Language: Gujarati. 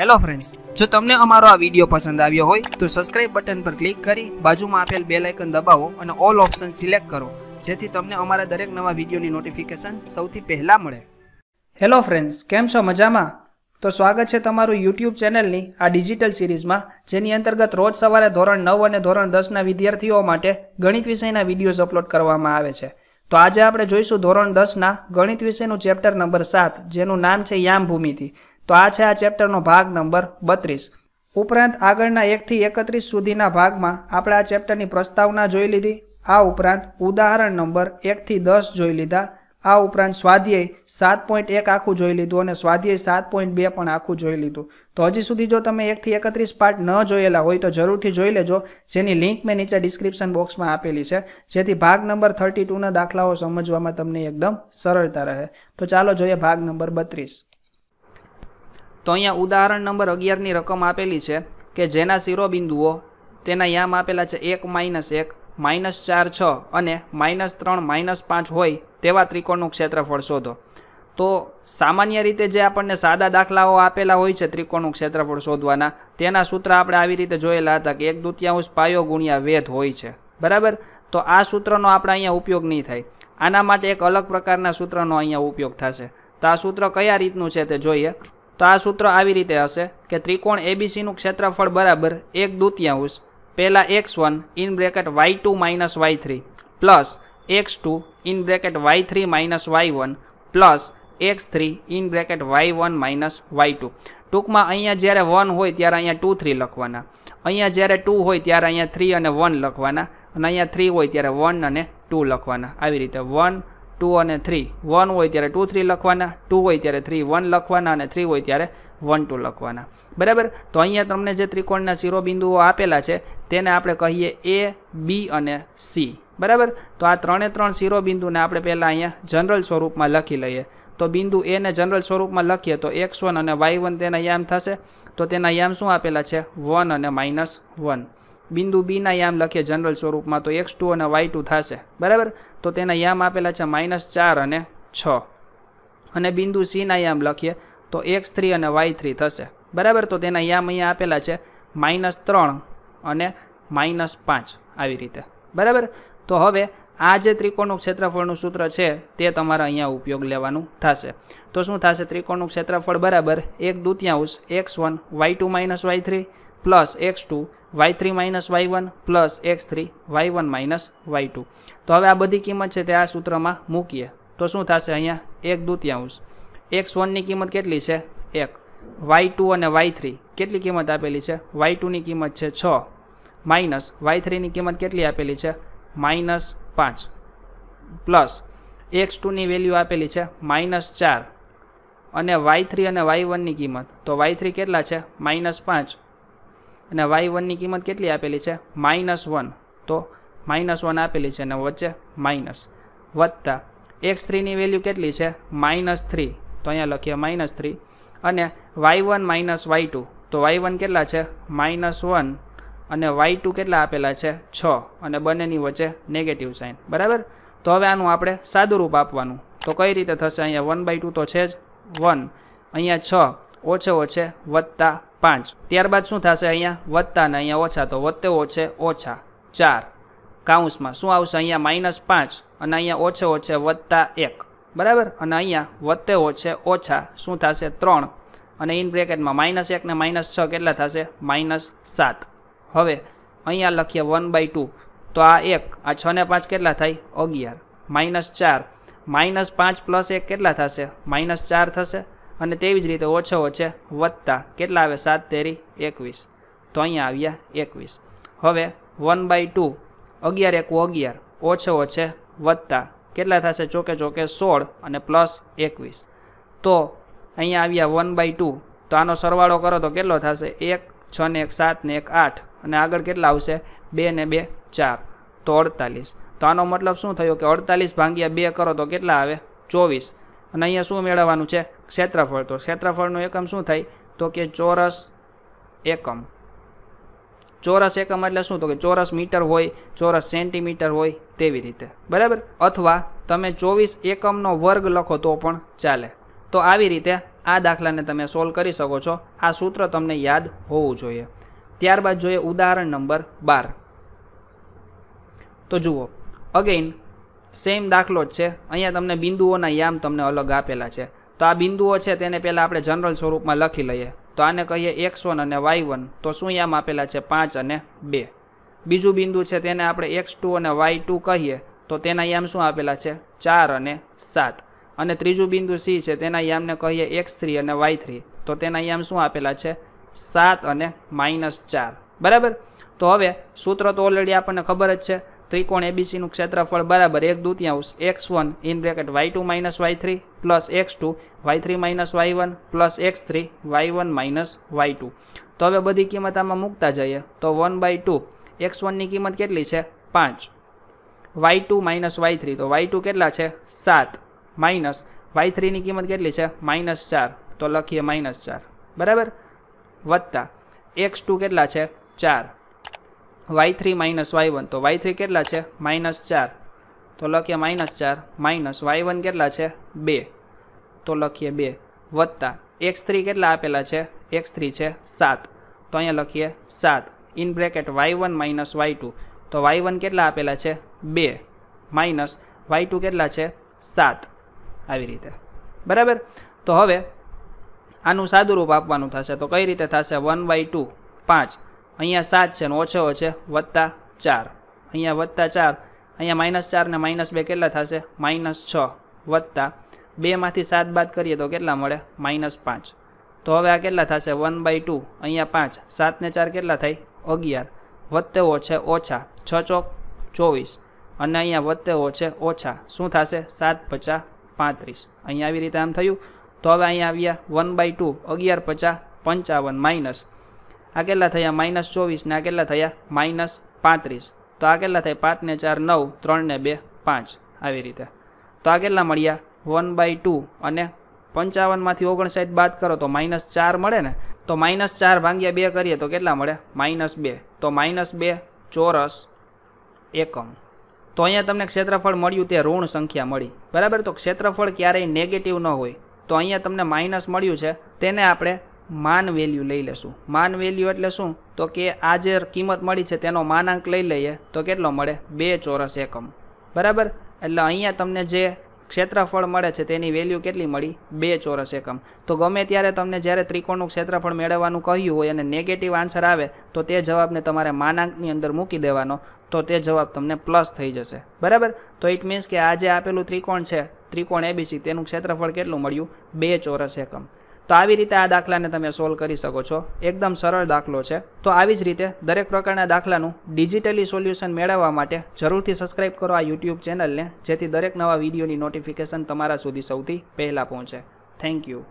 હેલો ફ્રેન્ડ્સ જો તમને અમારો આ વિડીયો પસંદ આવ્યો હોય તો સબસ્ક્રાઇબ બટન પર ક્લિક કરી બાજુમાં આપેલ બે લાઇકન દબાવો અને ઓલ ઓપ્શન સિલેક્ટ કરો જેથી તમને અમારા દરેક નવા વિડીયોની નોટિફિકેશન સૌથી પહેલાં મળે હેલો ફ્રેન્ડ્સ કેમ છો મજામાં તો સ્વાગત છે તમારું યુટ્યુબ ચેનલની આ ડિજિટલ સિરીઝમાં જેની અંતર્ગત રોજ સવારે ધોરણ નવ અને ધોરણ દસના વિદ્યાર્થીઓ માટે ગણિત વિષયના વિડીયોઝ અપલોડ કરવામાં આવે છે તો આજે આપણે જોઈશું ધોરણ દસના ગણિત વિષયનું ચેપ્ટર નંબર સાત જેનું નામ છે યામ ભૂમિતિ તો આ છે આ ચેપ્ટરનો ભાગ નંબર બત્રીસ ઉપરાંત આગળના એકથી એકત્રીસ સુધીના ભાગમાં આપણે આ ચેપ્ટરની પ્રસ્તાવના જોઈ લીધી આ ઉપરાંત ઉદાહરણ નંબર એકથી દસ જોઈ લીધા આ ઉપરાંત સ્વાધ્યાય સાત પોઈન્ટ એક આખું જોઈ લીધું અને સ્વાધ્યાય સાત પોઈન્ટ બે પણ આખું જોઈ લીધું તો હજી સુધી જો તમે એકથી એકત્રીસ પાર્ટ ન જોયેલા હોય તો જરૂરથી જોઈ લેજો જેની લિંક મેં નીચે ડિસ્ક્રિપ્શન બોક્સમાં આપેલી છે જેથી ભાગ નંબર થર્ટી ટુના દાખલાઓ સમજવામાં તમને એકદમ સરળતા રહે તો ચાલો જોઈએ ભાગ નંબર બત્રીસ તો અહીંયા ઉદાહરણ નંબર અગિયારની રકમ આપેલી છે કે જેના શિરોબિંદુઓ તેના યામ આપેલા છે એક માઇનસ એક માઇનસ ચાર છ અને માઇનસ ત્રણ માઇનસ પાંચ હોય તેવા ત્રિકોણનું ક્ષેત્રફળ શોધો તો સામાન્ય રીતે જે આપણને સાદા દાખલાઓ આપેલા હોય છે ત્રિકોણનું ક્ષેત્રફળ શોધવાના તેના સૂત્ર આપણે આવી રીતે જોયેલા હતા કે એક દુત્યાંશ પાયો ગુણ્યા વેધ હોય છે બરાબર તો આ સૂત્રનો આપણે અહીંયા ઉપયોગ નહીં થાય આના માટે એક અલગ પ્રકારના સૂત્રનો અહીંયા ઉપયોગ થશે તો આ સૂત્ર કયા રીતનું છે તે જોઈએ તો આ સૂત્ર આવી રીતે હશે કે ત્રિકોણ એબીસીનું ક્ષેત્રફળ બરાબર એક દૂતિયાંશ પહેલાં x one in bracket y two minus y three plus x two in bracket y three minus y one plus x three in bracket y one minus y two ટૂંકમાં અહીંયા જ્યારે વન હોય ત્યારે અહીંયા ટુ થ્રી લખવાના અહીંયા જ્યારે ટુ હોય ત્યારે અહીંયા થ્રી અને વન લખવાના અને અહીંયા થ્રી હોય ત્યારે વન અને ટુ લખવાના આવી રીતે વન ટુ અને થ્રી વન હોય ત્યારે ટુ થ્રી લખવાના ટુ હોય ત્યારે થ્રી વન લખવાના અને થ્રી હોય ત્યારે વન ટુ લખવાના બરાબર તો અહીંયા તમને જે ત્રિકોણના શિરોબિંદુઓ આપેલા છે તેને આપણે કહીએ એ બી અને સી બરાબર તો આ ત્રણે ત્રણ શિરોબિંદુને આપણે પહેલાં અહીંયા જનરલ સ્વરૂપમાં લખી લઈએ તો બિંદુ એને જનરલ સ્વરૂપમાં લખીએ તો એક્સ વન અને વાય વન તેના યામ થશે તો તેના યામ શું આપેલા છે વન અને માઇનસ વન બિંદુ બીના યામ લખીએ જનરલ સ્વરૂપમાં તો એક્સ ટુ અને વાય ટુ થશે બરાબર તો તેના યામ આપેલા છે માઇનસ ચાર અને છ અને બિંદુ સીના યામ લખીએ તો એક્સ થ્રી અને વાય થ્રી થશે બરાબર તો તેના યામ અહીંયા આપેલા છે માઇનસ ત્રણ અને માઇનસ પાંચ આવી રીતે બરાબર તો હવે આ જે ત્રિકોણનું ક્ષેત્રફળનું સૂત્ર છે તે તમારે અહીંયા ઉપયોગ લેવાનું થશે તો શું થશે ત્રિકોણનું ક્ષેત્રફળ બરાબર એક દૂત્યાંશ x one y two minus y three plus x two y three minus y one plus x three y one minus y two તો હવે આ બધી કિંમત છે તે આ સૂત્રમાં મૂકીએ તો શું થશે અહીંયા એક દૂતિયાંશ એક્સ વનની કિંમત કેટલી છે એક વાય ટુ અને વાય થ્રી કેટલી કિંમત આપેલી છે વાય ટુની કિંમત છે છ માઇનસ વાય થ્રીની કિંમત કેટલી આપેલી છે માઇનસ પાંચ પ્લસ એક્સ ટુની વેલ્યુ આપેલી છે માઇનસ ચાર અને વાય થ્રી અને વાય વનની કિંમત તો વાય થ્રી કેટલા છે માઇનસ પાંચ અને વાય વનની કિંમત કેટલી આપેલી છે માઇનસ વન તો માઇનસ વન આપેલી છે અને વચ્ચે માઇનસ વત્તા એક્સ થ્રીની વેલ્યુ કેટલી છે માઇનસ થ્રી તો અહીંયા લખીએ માઇનસ થ્રી અને y one minus y two તો વાય વન કેટલા છે માઇનસ વન અને વાય ટુ કેટલા આપેલા છે છ અને બંનેની વચ્ચે નેગેટિવ સાઇન બરાબર તો હવે આનું આપણે સાદું રૂપ આપવાનું તો કઈ રીતે થશે અહીંયા વન બાય ટુ તો છે જ વન અહીંયા છ ઓછે ઓછે વત્તા પાંચ ત્યારબાદ શું થશે અહીંયા વધતા ને અહીંયા ઓછા તો વધતે ઓછે ઓછા ચાર કાઉન્સમાં શું આવશે અહીંયા માઇનસ પાંચ અને અહીંયા ઓછે ઓછે વત્તા એક બરાબર અને અહીંયા વધતે ઓછે ઓછા શું થશે ત્રણ અને ઇન બ્રેકેટમાં માઇનસ એક ને માઇનસ છ કેટલા થશે માઇનસ સાત હવે અહીંયા લખીએ વન બાય ટુ તો આ એક આ છ ને પાંચ કેટલા થાય અગિયાર માઇનસ ચાર માઇનસ પાંચ પ્લસ એક કેટલા થશે માઇનસ ચાર થશે અને તેવી જ રીતે ઓછો ઓછે વત્તા કેટલા આવે સાત તેરી એકવીસ તો અહીંયા આવ્યા એકવીસ હવે વન બાય ટુ અગિયાર એકું અગિયાર ઓછો ઓછે વત્તા કેટલા થશે ચોકે ચોકે સોળ અને પ્લસ એકવીસ તો અહીંયા આવ્યા વન બાય ટુ તો આનો સરવાળો કરો તો કેટલો થશે એક છ ને એક સાત ને એક આઠ અને આગળ કેટલા આવશે બે ને બે ચાર તો અડતાલીસ તો આનો મતલબ શું થયો કે અડતાલીસ ભાંગ્યા બે કરો તો કેટલા આવે ચોવીસ અને અહીંયા શું મેળવવાનું છે ક્ષેત્રફળ તો ક્ષેત્રફળનું એકમ શું થાય તો કે ચોરસ એકમ ચોરસ એકમ એટલે શું તો કે ચોરસ મીટર હોય ચોરસ સેન્ટીમીટર હોય તેવી રીતે બરાબર અથવા તમે ચોવીસ એકમનો વર્ગ લખો તો પણ ચાલે તો આવી રીતે આ દાખલાને તમે સોલ્વ કરી શકો છો આ સૂત્ર તમને યાદ હોવું જોઈએ ત્યારબાદ જોઈએ ઉદાહરણ નંબર બાર તો જુઓ અગેઇન સેમ દાખલો જ છે અહીંયા તમને બિંદુઓના યામ તમને અલગ આપેલા છે તો આ બિંદુઓ છે તેને પહેલાં આપણે જનરલ સ્વરૂપમાં લખી લઈએ તો આને કહીએ એક્સ વન અને વાય વન તો શું યામ આપેલા છે પાંચ અને બે બીજું બિંદુ છે તેને આપણે એક્સ ટુ અને વાય ટુ કહીએ તો તેના યામ શું આપેલા છે ચાર અને સાત અને ત્રીજું બિંદુ સી છે તેના યામને કહીએ એક્સ થ્રી અને વાય થ્રી તો તેના યામ શું આપેલા છે સાત અને માઇનસ ચાર બરાબર તો હવે સૂત્ર તો ઓલરેડી આપણને ખબર જ છે ત્રિકોણ એબીસીનું ક્ષેત્રફળ બરાબર એક દૂતિયાંશ x one in bracket y two minus y three plus x two y three minus y one plus x three y one minus y two તો હવે બધી કિંમત આમાં મૂકતા જઈએ તો વન બાય ટુ એક્સ વનની કિંમત કેટલી છે પાંચ y two minus y three તો વાય ટુ કેટલા છે સાત માઇનસ વાય થ્રીની કિંમત કેટલી છે માઇનસ ચાર તો લખીએ માઇનસ ચાર બરાબર વત્તા એક્સ ટુ કેટલા છે ચાર y three minus y one તો વાય થ્રી કેટલા છે માઇનસ ચાર તો લખીએ માઇનસ ચાર માઇનસ વાય વન કેટલા છે બે તો લખીએ બે વત્તા એક્સ થ્રી કેટલા આપેલા છે એક્સ થ્રી છે સાત તો અહીંયા લખીએ સાત in bracket y one minus y two તો વાય વન કેટલા આપેલા છે બે માઇનસ વાય ટુ કેટલા છે સાત આવી રીતે બરાબર તો હવે આનું સાદું રૂપ આપવાનું થશે તો કઈ રીતે થશે વન બાય ટુ પાંચ અહીંયા સાત છે ને ઓછો છે વત્તા ચાર અહીંયા વત્તા ચાર અહીંયા માઇનસ ચાર ને માઇનસ બે કેટલા થશે માઇનસ છ વત્તા બેમાંથી સાત બાદ કરીએ તો કેટલા મળે માઇનસ પાંચ તો હવે આ કેટલા થશે વન બાય ટુ અહીંયા પાંચ સાતને ચાર કેટલા થાય અગિયાર વધતેવો ઓછે ઓછા છ ચોક ચોવીસ અને અહીંયા વધતેવો ઓછે ઓછા શું થશે સાત પચાસ પાંત્રીસ અહીંયા આવી રીતે આમ થયું તો હવે અહીંયા આવ્યા વન બાય ટુ અગિયાર પચાસ પંચાવન માઇનસ આ કેટલા થયા માઇનસ ચોવીસ ને આ કેટલા થયા માઇનસ પાંત્રીસ તો આ કેટલા થાય પાંચને ચાર નવ ત્રણને બે પાંચ આવી રીતે તો આ કેટલા મળ્યા વન બાય ટુ અને પંચાવનમાંથી ઓગણસાઠ બાદ કરો તો માઇનસ ચાર મળે ને તો માઇનસ ચાર ભાગ્યા બે કરીએ તો કેટલા મળે માઇનસ બે તો માઇનસ બે ચોરસ એકમ તો અહીંયા તમને ક્ષેત્રફળ મળ્યું તે ઋણ સંખ્યા મળી બરાબર તો ક્ષેત્રફળ ક્યારેય નેગેટિવ ન હોય તો અહીંયા તમને માઇનસ મળ્યું છે તેને આપણે માન વેલ્યુ લઈ લેશું માન વેલ્યુ એટલે શું તો કે આ જે કિંમત મળી છે તેનો માનાંક લઈ લઈએ તો કેટલો મળે બે ચોરસ એકમ બરાબર એટલે અહીંયા તમને જે ક્ષેત્રફળ મળે છે તેની વેલ્યુ કેટલી મળી બે ચોરસ એકમ તો ગમે ત્યારે તમને જ્યારે ત્રિકોણનું ક્ષેત્રફળ મેળવવાનું કહ્યું હોય અને નેગેટિવ આન્સર આવે તો તે જવાબને તમારે માનાંકની અંદર મૂકી દેવાનો તો તે જવાબ તમને પ્લસ થઈ જશે બરાબર તો ઇટ મીન્સ કે આ જે આપેલું ત્રિકોણ છે ત્રિકોણ એબીસી તેનું ક્ષેત્રફળ કેટલું મળ્યું બે ચોરસ એકમ તો આવી રીતે આ દાખલાને તમે સોલ્વ કરી શકો છો એકદમ સરળ દાખલો છે તો આવી જ રીતે દરેક પ્રકારના દાખલાનું ડિજિટલી સોલ્યુશન મેળવવા માટે જરૂરથી સબસ્ક્રાઇબ કરો આ યુટ્યુબ ચેનલને જેથી દરેક નવા વિડીયોની નોટિફિકેશન તમારા સુધી સૌથી પહેલાં પહોંચે થેન્ક યુ